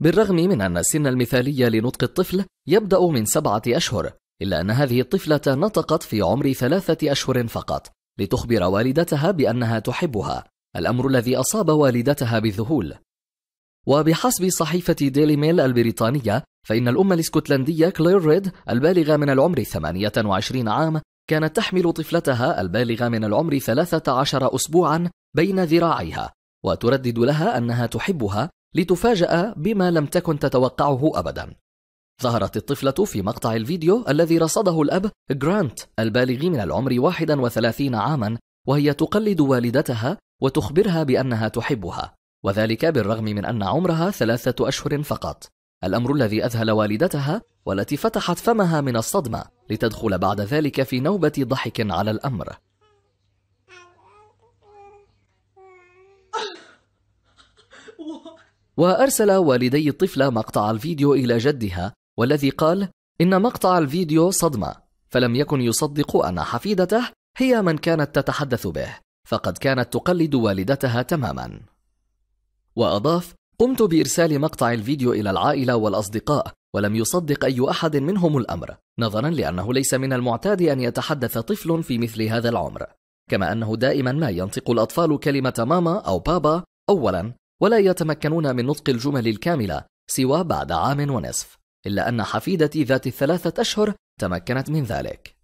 بالرغم من أن السن المثالي لنطق الطفل يبدأ من سبعة أشهر إلا أن هذه الطفلة نطقت في عمر ثلاثة أشهر فقط لتخبر والدتها بأنها تحبها الأمر الذي أصاب والدتها بالذهول وبحسب صحيفة ديلي ميل البريطانية فإن الأم الاسكتلندية كلير ريد البالغة من العمر 28 عام كانت تحمل طفلتها البالغة من العمر 13 أسبوعا بين ذراعيها وتردد لها أنها تحبها لتفاجأ بما لم تكن تتوقعه أبدا ظهرت الطفلة في مقطع الفيديو الذي رصده الأب جرانت البالغ من العمر 31 عاما وهي تقلد والدتها وتخبرها بأنها تحبها وذلك بالرغم من أن عمرها ثلاثة أشهر فقط الأمر الذي أذهل والدتها والتي فتحت فمها من الصدمة لتدخل بعد ذلك في نوبة ضحك على الأمر وأرسل والدي الطفلة مقطع الفيديو إلى جدها والذي قال إن مقطع الفيديو صدمة فلم يكن يصدق أن حفيدته هي من كانت تتحدث به فقد كانت تقلد والدتها تماما وأضاف قمت بإرسال مقطع الفيديو إلى العائلة والأصدقاء ولم يصدق أي أحد منهم الأمر نظرا لأنه ليس من المعتاد أن يتحدث طفل في مثل هذا العمر كما أنه دائما ما ينطق الأطفال كلمة ماما أو بابا أولا ولا يتمكنون من نطق الجمل الكاملة سوى بعد عام ونصف إلا أن حفيدتي ذات الثلاثة أشهر تمكنت من ذلك